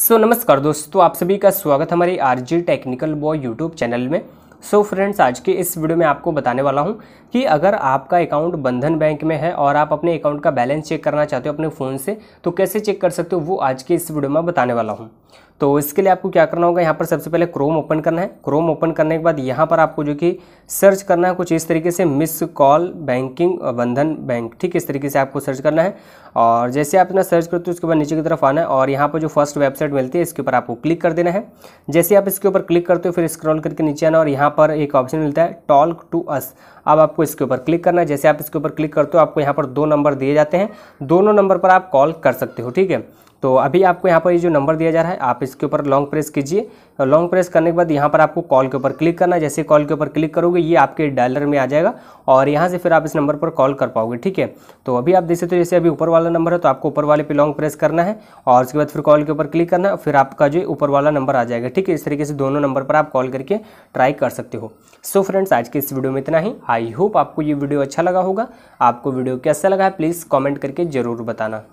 सो so, नमस्कार दोस्तों तो आप सभी का स्वागत हमारे R G technical boy YouTube channel में सो so, फ्रेंड्स आज के इस वीडियो में आपको बताने वाला हूं कि अगर आपका अकाउंट बंधन बैंक में है और आप अपने अकाउंट का बैलेंस चेक करना चाहते हो अपने फ़ोन से तो कैसे चेक कर सकते हो वो आज के इस वीडियो में बताने वाला हूँ तो इसके लिए आपको क्या करना होगा यहाँ पर सबसे पहले क्रोम ओपन करना है क्रोम ओपन करने के बाद यहाँ पर आपको जो कि सर्च करना है कुछ इस तरीके से miss call banking Bandhan bank ठीक इस तरीके से आपको सर्च करना है और जैसे आप इतना सर्च करते हो उसके बाद नीचे की तरफ आना है और यहाँ पर जो फर्स्ट वेबसाइट मिलती है इसके ऊपर आपको क्लिक कर देना है जैसे आप इसके ऊपर क्लिक करते हो फिर स्क्रॉल करके नीचे आना और यहाँ पर एक ऑप्शन मिलता है टॉल्क टू अस अब आपको इसके ऊपर क्लिक करना है जैसे आप इसके ऊपर क्लिक करते हो आपको यहाँ पर दो नंबर दिए जाते हैं दोनों नंबर पर आप कॉल कर सकते हो ठीक है तो अभी आपको यहाँ पर ये जो नंबर दिया जा रहा है आप इसके ऊपर लॉन्ग प्रेस कीजिए और लॉन्ग प्रेस करने के बाद यहाँ पर आपको कॉल के ऊपर क्लिक करना है जैसे कॉल के ऊपर क्लिक करोगे ये आपके डायलर में आ जाएगा और यहाँ से फिर आप इस नंबर पर कॉल कर पाओगे ठीक है तो अभी आप देखते तो हो जैसे अभी ऊपर वाला नंबर है तो आपको ऊपर वाले पे लॉन्ग प्रेस करना है और उसके बाद फिर कॉल के ऊपर क्लिक करना है फिर आपका जो ऊपर वाला नंबर आ जाएगा ठीक है इस तरीके से दोनों नंबर पर आप कॉल करके ट्राई कर सकते हो सो so फ्रेंड्स आज के इस वीडियो में इतना ही आई होप आपको ये वीडियो अच्छा लगा होगा आपको वीडियो कैसा लगा है प्लीज़ कॉमेंट करके ज़रूर बताना